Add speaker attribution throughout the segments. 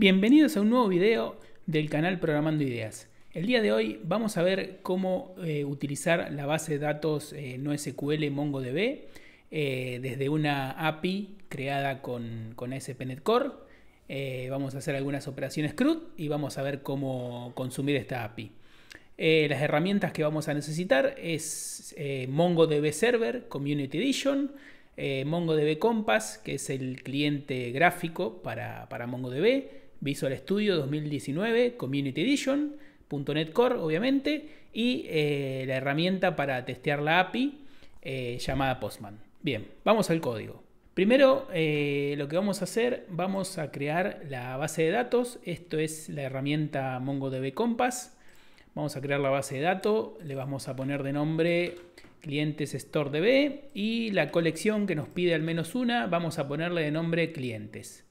Speaker 1: Bienvenidos a un nuevo video del canal Programando Ideas. El día de hoy vamos a ver cómo eh, utilizar la base de datos eh, NoSQL MongoDB eh, desde una API creada con, con ASP.NET Core. vamos a hacer algunas operaciones CRUD y vamos a ver cómo consumir esta API. las herramientas que vamos a necesitar es MongoDB Server Community Edition, MongoDB Compass, que es el cliente gráfico para, para MongoDB, Visual Studio 2019, Community Edition, .NET Core obviamente, y eh, la herramienta para testear la API eh, llamada Postman. Bien, vamos al código. Primero eh, lo que vamos a hacer, vamos a crear la base de datos, esto es la herramienta MongoDB Compass. Vamos a crear la base de datos, le vamos a poner de nombre clientes store DB y la colección que nos pide al menos una, vamos a ponerle de nombre clientes.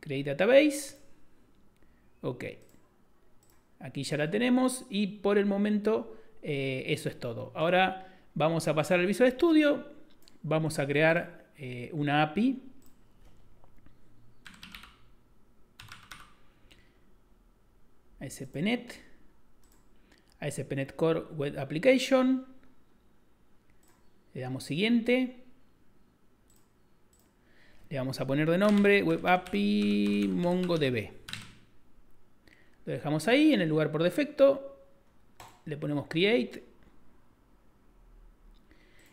Speaker 1: Create database. Ok. Aquí ya la tenemos y por el momento eh, eso es todo. Ahora vamos a pasar al Visual Studio. Vamos a crear eh, una API. ASP.NET. ASP.NET Core Web Application. Le damos siguiente. Le vamos a poner de nombre Web API MongoDB. Lo dejamos ahí, en el lugar por defecto. Le ponemos Create.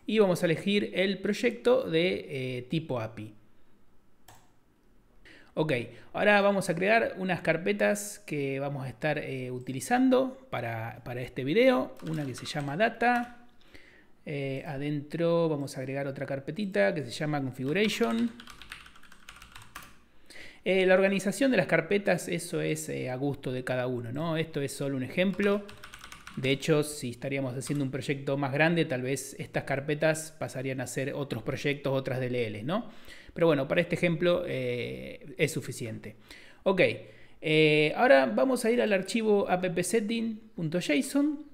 Speaker 1: Y vamos a elegir el proyecto de eh, tipo API. Ok, ahora vamos a crear unas carpetas que vamos a estar eh, utilizando para, este video. Una que se llama Data. Eh, adentro vamos a agregar otra carpetita que se llama Configuration. Eh, la organización de las carpetas, eso es eh, a gusto de cada uno, ¿no? Esto es solo un ejemplo. De hecho, si estaríamos haciendo un proyecto más grande, tal vez estas carpetas pasarían a ser otros proyectos, otras DLL, ¿no? Pero bueno, para este ejemplo eh, es suficiente. Ok, ahora vamos a ir al archivo appsetting.json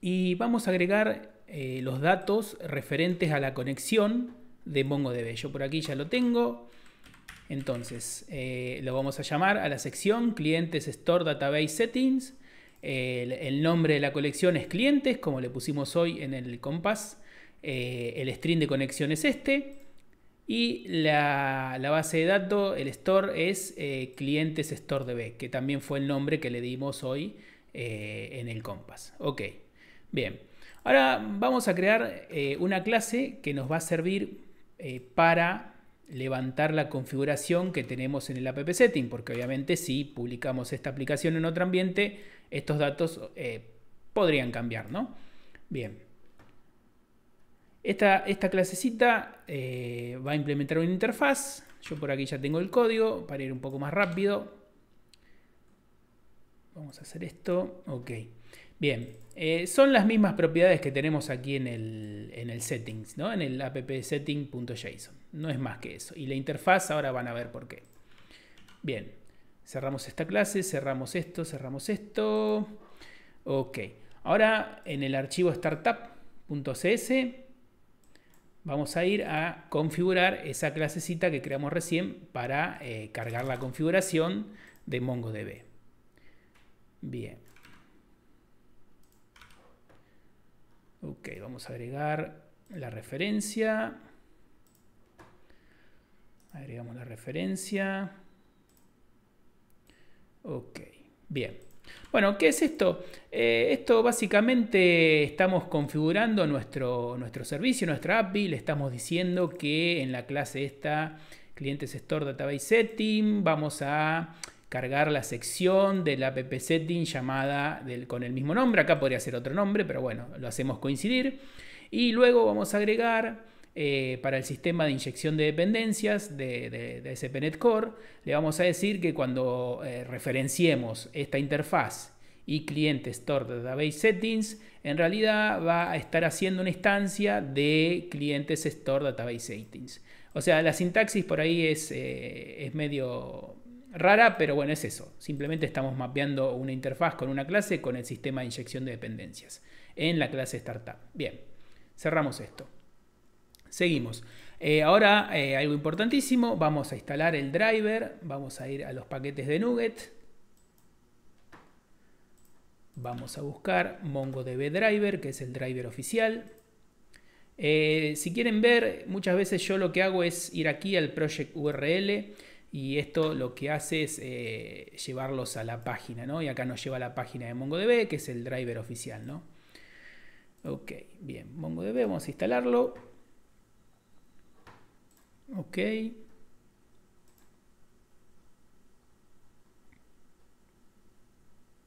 Speaker 1: y vamos a agregar los datos referentes a la conexión de MongoDB. Yo por aquí ya lo tengo. Entonces, eh, lo vamos a llamar a la sección clientes store database settings. El, nombre de la colección es clientes, como le pusimos hoy en el compás. Eh, el string de conexión es este. Y la, base de datos, el store, es eh, clientes store DB, que también fue el nombre que le dimos hoy en el compás. Ok, bien. Ahora vamos a crear una clase que nos va a servir para levantar la configuración que tenemos en el app setting, porque obviamente si publicamos esta aplicación en otro ambiente, estos datos eh, podrían cambiar, ¿no? Bien. Esta, esta clasecita eh, va a implementar una interfaz. Yo por aquí ya tengo el código para ir un poco más rápido. Vamos a hacer esto. Ok. Bien. Eh, son las mismas propiedades que tenemos aquí en el, en el settings, ¿no? en el appsetting.json. No es más que eso. Y la interfaz, ahora van a ver por qué. Bien, cerramos esta clase, cerramos esto, cerramos esto. Ok, ahora en el archivo startup.cs vamos a ir a configurar esa clasecita que creamos recién para eh, cargar la configuración de MongoDB. Bien. Ok, vamos a agregar la referencia. Agregamos la referencia. Ok, bien. Bueno, ¿qué es esto? Eh, esto básicamente estamos configurando nuestro, nuestro servicio, nuestra API. Le estamos diciendo que en la clase esta, clientes store database setting, vamos a cargar la sección de la app settings llamada con el mismo nombre. Acá podría ser otro nombre, pero bueno, lo hacemos coincidir. Y luego vamos a agregar eh, para el sistema de inyección de dependencias de, SPNet Core, le vamos a decir que cuando eh, referenciemos esta interfaz y cliente store database settings, en realidad va a estar haciendo una instancia de clientes store database settings. O sea, la sintaxis por ahí es, eh, es medio rara, pero bueno, es eso. Simplemente estamos mapeando una interfaz con una clase con el sistema de inyección de dependencias en la clase startup. Bien, cerramos esto. Seguimos. Eh, ahora, eh, algo importantísimo, vamos a instalar el driver, vamos a ir a los paquetes de Nugget, vamos a buscar MongoDB Driver, que es el driver oficial. Eh, si quieren ver, muchas veces yo lo que hago es ir aquí al project URL y esto lo que hace es eh, llevarlos a la página, ¿no? Y acá nos lleva a la página de MongoDB, que es el driver oficial, ¿no? Ok, bien, MongoDB, vamos a instalarlo. Ok.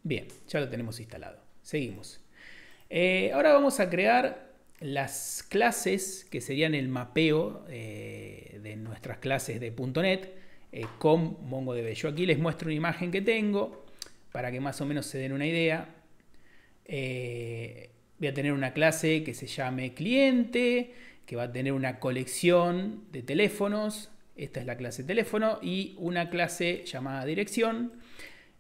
Speaker 1: Bien, ya lo tenemos instalado. Seguimos. Eh, ahora vamos a crear las clases que serían el mapeo eh, de nuestras clases de .NET eh, con MongoDB. Yo aquí les muestro una imagen que tengo para que más o menos se den una idea. Eh, voy a tener una clase que se llame cliente, que va a tener una colección de teléfonos. Esta es la clase teléfono y una clase llamada dirección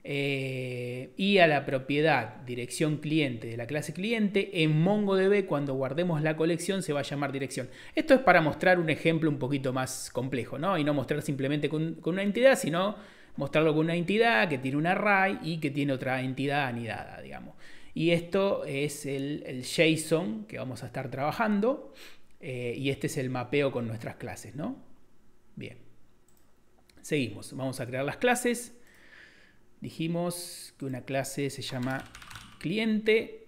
Speaker 1: eh, y a la propiedad dirección cliente de la clase cliente en MongoDB cuando guardemos la colección se va a llamar dirección. Esto es para mostrar un ejemplo un poquito más complejo ¿no? y no mostrar simplemente con, una entidad sino mostrarlo con una entidad que tiene un array y que tiene otra entidad anidada digamos. Y esto es el, JSON que vamos a estar trabajando eh, y este es el mapeo con nuestras clases. ¿no? Bien, seguimos. Vamos a crear las clases. Dijimos que una clase se llama cliente,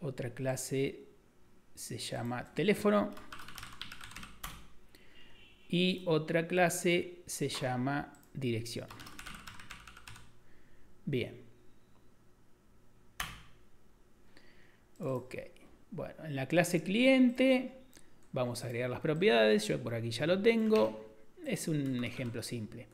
Speaker 1: otra clase se llama teléfono y otra clase se llama dirección. Bien. Ok. Bueno, en la clase cliente vamos a agregar las propiedades. Yo por aquí ya lo tengo. Es un ejemplo simple.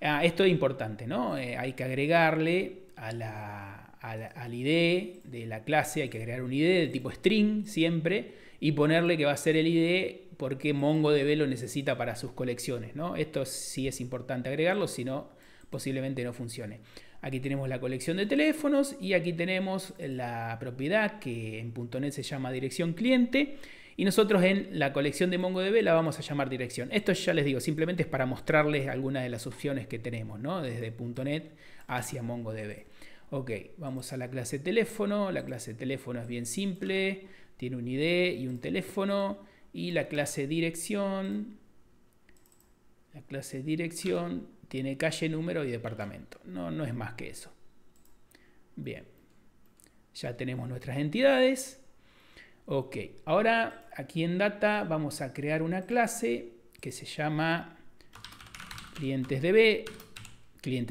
Speaker 1: Ah, esto es importante, ¿no? Eh, hay que agregarle a la, al ID de la clase, hay que agregar un ID de tipo string siempre y ponerle que va a ser el ID porque MongoDB lo necesita para sus colecciones, ¿no? Esto sí es importante agregarlo, si no, posiblemente no funcione. Aquí tenemos la colección de teléfonos y aquí tenemos la propiedad que en .NET se llama dirección cliente y nosotros en la colección de MongoDB la vamos a llamar dirección. Esto ya les digo, simplemente es para mostrarles algunas de las opciones que tenemos, ¿no? Desde .NET hacia MongoDB. Ok, vamos a la clase teléfono. La clase teléfono es bien simple. Tiene un ID y un teléfono. Y la clase dirección. La clase dirección tiene calle, número y departamento. No, no es más que eso. Bien. Ya tenemos nuestras entidades. Ok, ahora aquí en Data vamos a crear una clase que se llama clientes DB,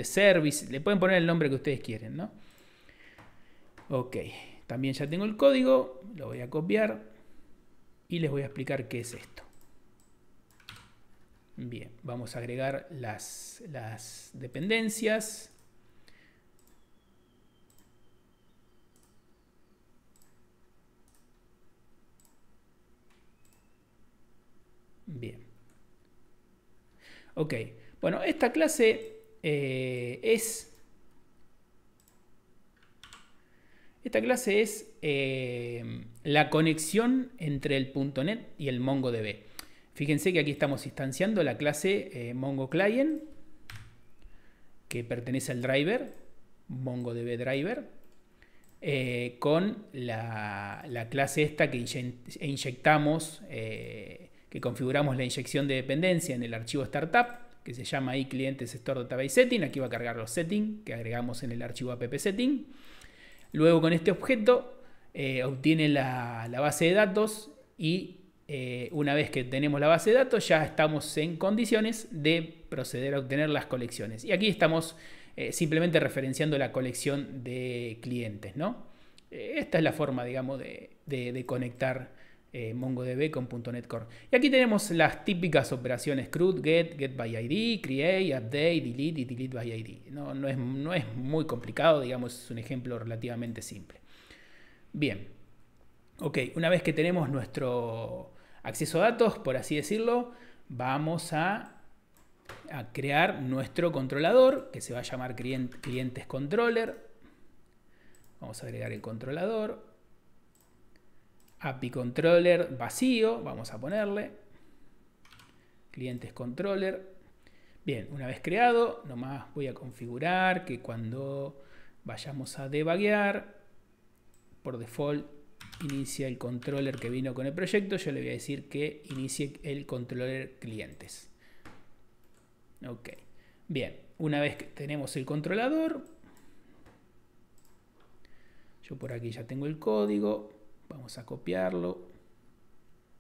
Speaker 1: service, le pueden poner el nombre que ustedes quieren, ¿no? Ok, también ya tengo el código, lo voy a copiar y les voy a explicar qué es esto. Bien, vamos a agregar las dependencias. Ok, bueno, esta clase eh, es... Esta clase es eh, la conexión entre el .NET y el MongoDB. Fíjense que aquí estamos instanciando la clase eh, MongoClient, que pertenece al driver, MongoDB driver, con la, clase esta que inyectamos configuramos la inyección de dependencia en el archivo startup, que se llama ahí clientes store database setting. Aquí va a cargar los settings que agregamos en el archivo app setting. Luego con este objeto eh, obtiene la, base de datos y eh, una vez que tenemos la base de datos ya estamos en condiciones de proceder a obtener las colecciones. Y aquí estamos eh, simplemente referenciando la colección de clientes. ¿no? Esta es la forma, digamos, de, de conectar eh, MongoDB con .NET Core. Y aquí tenemos las típicas operaciones CRUD, GET, GET by ID, CREATE, UPDATE, DELETE y DELETE by ID. No, es, no es muy complicado, digamos, es un ejemplo relativamente simple. Bien. Ok, una vez que tenemos nuestro acceso a datos, por así decirlo, vamos a, a crear nuestro controlador, que se va a llamar clientesController. controller. Vamos a agregar el controlador. API controller vacío, vamos a ponerle. Clientes controller. Bien, una vez creado, nomás voy a configurar que cuando vayamos a debuggear, por default inicia el controller que vino con el proyecto, yo le voy a decir que inicie el controller clientes. Ok, bien, una vez que tenemos el controlador, yo por aquí ya tengo el código, Vamos a copiarlo.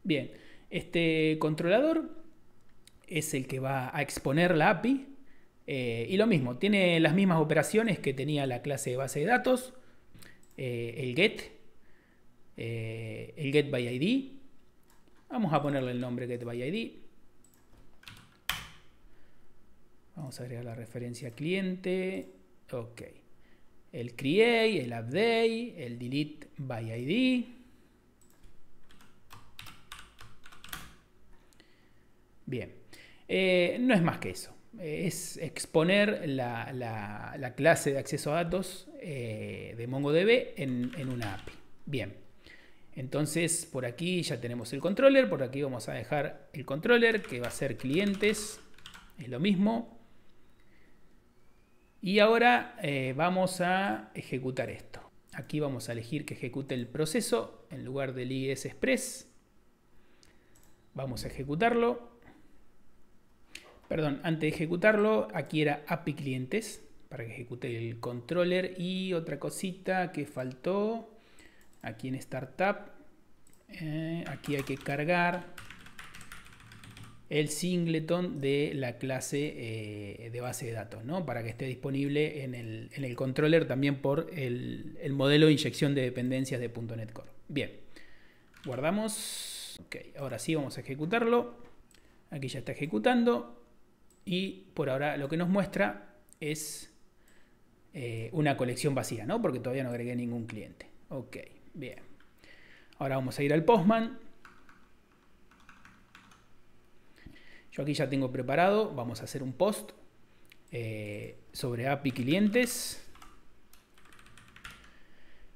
Speaker 1: Bien, este controlador es el que va a exponer la API. Eh, y lo mismo, tiene las mismas operaciones que tenía la clase de base de datos, eh, el get, eh, el get by ID. Vamos a ponerle el nombre get by ID. Vamos a agregar la referencia cliente. Ok el create, el update, el delete by ID. Bien, eh, no es más que eso. Eh, es exponer la, clase de acceso a datos eh, de MongoDB en, en una API. Bien. Entonces, por aquí ya tenemos el controller, por aquí vamos a dejar el controller que va a ser clientes, es lo mismo. Y ahora eh, vamos a ejecutar esto. Aquí vamos a elegir que ejecute el proceso en lugar del IES Express. Vamos a ejecutarlo. Perdón, antes de ejecutarlo, aquí era API clientes para que ejecute el controller. Y otra cosita que faltó aquí en Startup. Eh, aquí hay que cargar el singleton de la clase eh, de base de datos, ¿no? para que esté disponible en el, en controller también por el, modelo de inyección de dependencias de .NET Core. Bien, guardamos. Ok, ahora sí vamos a ejecutarlo. Aquí ya está ejecutando y por ahora lo que nos muestra es eh, una colección vacía, ¿no? porque todavía no agregué ningún cliente. Ok, bien. Ahora vamos a ir al Postman Yo aquí ya tengo preparado, vamos a hacer un post eh, sobre API clientes.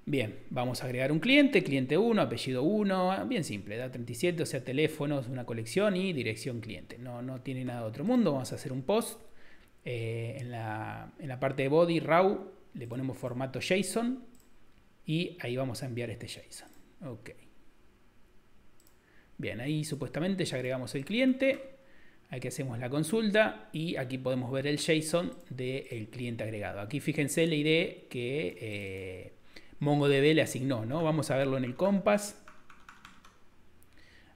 Speaker 1: Bien, vamos a agregar un cliente, cliente 1, apellido 1, ah, bien simple, da 37, o sea, teléfonos, una colección y dirección cliente. No, no tiene nada de otro mundo, vamos a hacer un post. Eh, en, la, en la parte de body, raw, le ponemos formato JSON y ahí vamos a enviar este JSON. Ok. Bien, ahí supuestamente ya agregamos el cliente. Aquí hacemos la consulta y aquí podemos ver el JSON del cliente agregado. Aquí fíjense la ID que eh, MongoDB le asignó, ¿no? Vamos a verlo en el Compass.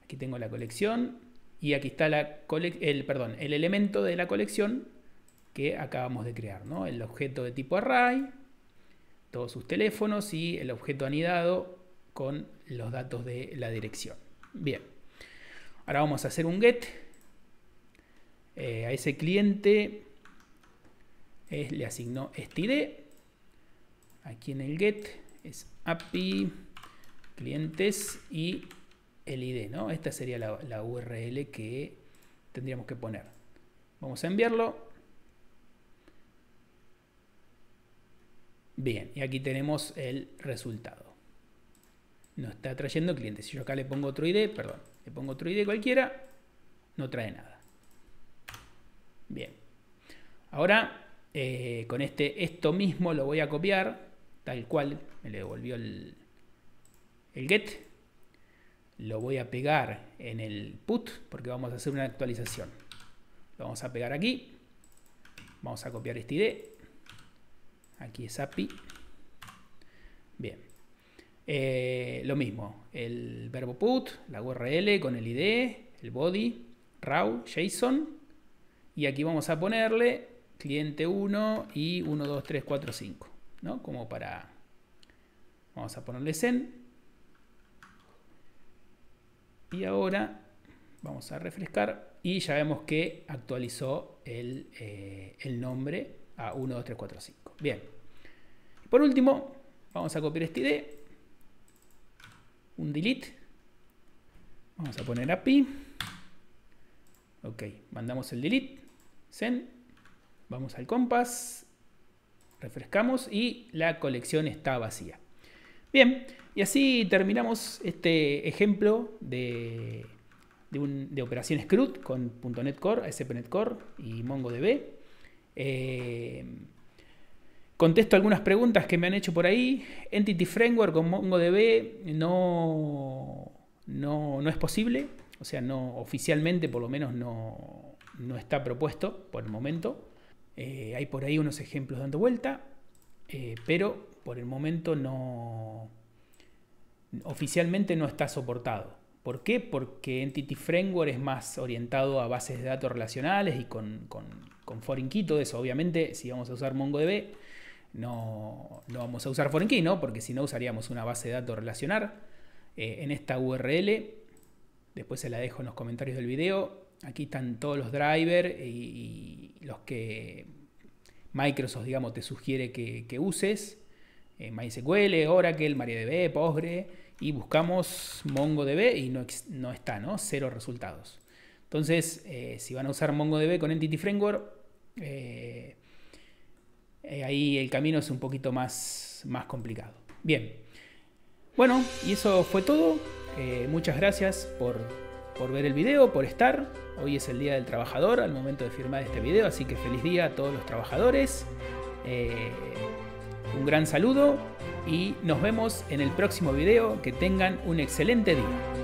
Speaker 1: Aquí tengo la colección y aquí está el, el elemento de la colección que acabamos de crear, ¿no? El objeto de tipo array, todos sus teléfonos y el objeto anidado con los datos de la dirección. Bien, ahora vamos a hacer un get eh, a ese cliente es, le asignó este ID. Aquí en el get es API clientes y el ID, ¿no? Esta sería la, URL que tendríamos que poner. Vamos a enviarlo. Bien, y aquí tenemos el resultado. No está trayendo clientes. Si yo acá le pongo otro ID, perdón, le pongo otro ID cualquiera, no trae nada. Bien. Ahora, eh, con este esto mismo lo voy a copiar, tal cual, me le devolvió el, el get. Lo voy a pegar en el put porque vamos a hacer una actualización. Lo vamos a pegar aquí. Vamos a copiar este ID. Aquí es API. Bien. Eh, lo mismo, el verbo put, la URL con el ID, el body, raw, JSON y aquí vamos a ponerle cliente 1 y 1, 2, 3, 4, 5. ¿no? Como para... Vamos a ponerle Zen. Y ahora vamos a refrescar y ya vemos que actualizó el, eh, nombre a 1, 2, 3, 4, 5. Bien. Por último, vamos a copiar este ID. Un delete. Vamos a poner API. Ok, mandamos el delete. Zen. Vamos al compás. Refrescamos y la colección está vacía. Bien, y así terminamos este ejemplo de, de, operaciones CRUD con .NET Core, ASP.NET Core y MongoDB. Eh, contesto algunas preguntas que me han hecho por ahí. Entity Framework con MongoDB no, no, no es posible. O sea, no oficialmente por lo menos no, no está propuesto por el momento. Eh, hay por ahí unos ejemplos dando vuelta, eh, pero por el momento no oficialmente no está soportado. ¿Por qué? Porque Entity Framework es más orientado a bases de datos relacionales y con, con, Foreign Key, todo eso. Obviamente, si vamos a usar MongoDB, no, no vamos a usar Foreign Key, ¿no? Porque si no, usaríamos una base de datos relacional. Eh, en esta URL, después se la dejo en los comentarios del video, Aquí están todos los drivers y, los que Microsoft, digamos, te sugiere que, que uses. Eh, MySQL, Oracle, MariaDB, Postgre. Y buscamos MongoDB y no, está, ¿no? Cero resultados. Entonces, eh, si van a usar MongoDB con Entity Framework, eh, ahí el camino es un poquito más, más complicado. Bien. Bueno, y eso fue todo. muchas gracias por por ver el video, por estar. Hoy es el Día del Trabajador al momento de firmar este video, así que feliz día a todos los trabajadores. Eh, un gran saludo y nos vemos en el próximo video. Que tengan un excelente día.